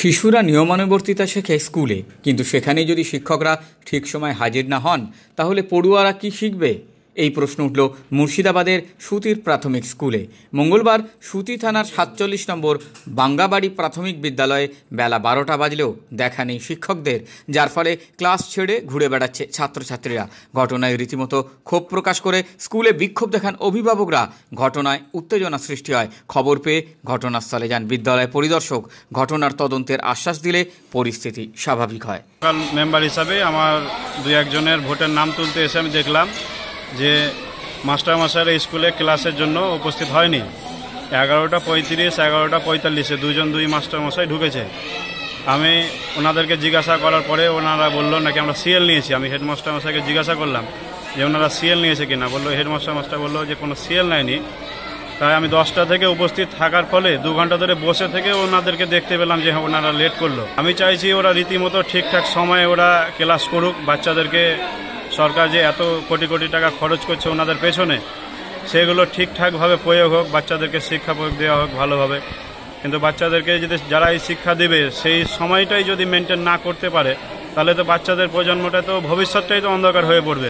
শিশুরা নিয়মানুবর্তিতা শেখে স্কুলে কিন্তু সেখানে যদি শিক্ষকরা ঠিক সময় হাজির না হন তাহলে পড়ুয়ারা কি শিখবে এই প্রশ্ন উঠল মুর্শিদাবাদের সুতির প্রাথমিক স্কুলে মঙ্গলবার সুতি থানার সাতচল্লিশ নম্বর বাঙ্গাবাড়ি প্রাথমিক বিদ্যালয়ে বেলা বারোটা বাজলেও দেখা নেই শিক্ষকদের যার ফলে ক্লাস ছেড়ে ঘুরে বেড়াচ্ছে ছাত্রছাত্রীরা ঘটনায় রীতিমতো ক্ষোভ প্রকাশ করে স্কুলে বিক্ষোভ দেখান অভিভাবকরা ঘটনায় উত্তেজনা সৃষ্টি হয় খবর পেয়ে ঘটনাস্থলে যান বিদ্যালয় পরিদর্শক ঘটনার তদন্তের আশ্বাস দিলে পরিস্থিতি স্বাভাবিক হয় মেম্বার হিসাবে আমার দু একজনের ভোটের নাম তুলতে এসে আমি দেখলাম যে মাস্টারমশাইরা স্কুলে ক্লাসের জন্য উপস্থিত হয়নি এগারোটা পঁয়ত্রিশ এগারোটা পঁয়তাল্লিশে দুজন দুই মাস্টারমশাই ঢুকেছে আমি ওনাদেরকে জিজ্ঞাসা করার পরে ওনারা বললো নাকি আমরা সিএল নিয়েছি আমি হেডমাস্টার মশাইকে জিজ্ঞাসা করলাম যে ওনারা সিএল নিয়েছে কিনা বললো হেডমাস্টার মাস্টার বললো যে কোনো সিএল নেয়নি তাই আমি দশটা থেকে উপস্থিত থাকার ফলে দু ঘন্টা ধরে বসে থেকে ওনাদেরকে দেখতে পেলাম যে হ্যাঁ, ওনারা লেট করলো আমি চাইছি ওরা রীতিমতো ঠিকঠাক সময়ে ওরা ক্লাস করুক বাচ্চাদেরকে সরকার যে এত কোটি কোটি টাকা খরচ করছে ওনাদের পেছনে সেগুলো ঠিকঠাকভাবে প্রয়োগ হোক বাচ্চাদেরকে শিক্ষা প্রয়োগ দেওয়া হোক ভালোভাবে কিন্তু বাচ্চাদেরকে যদি যারা এই শিক্ষা দেবে সেই সময়টাই যদি মেনটেন না করতে পারে তাহলে তো বাচ্চাদের প্রজন্মটা তো ভবিষ্যৎটাই তো অন্ধকার হয়ে পড়বে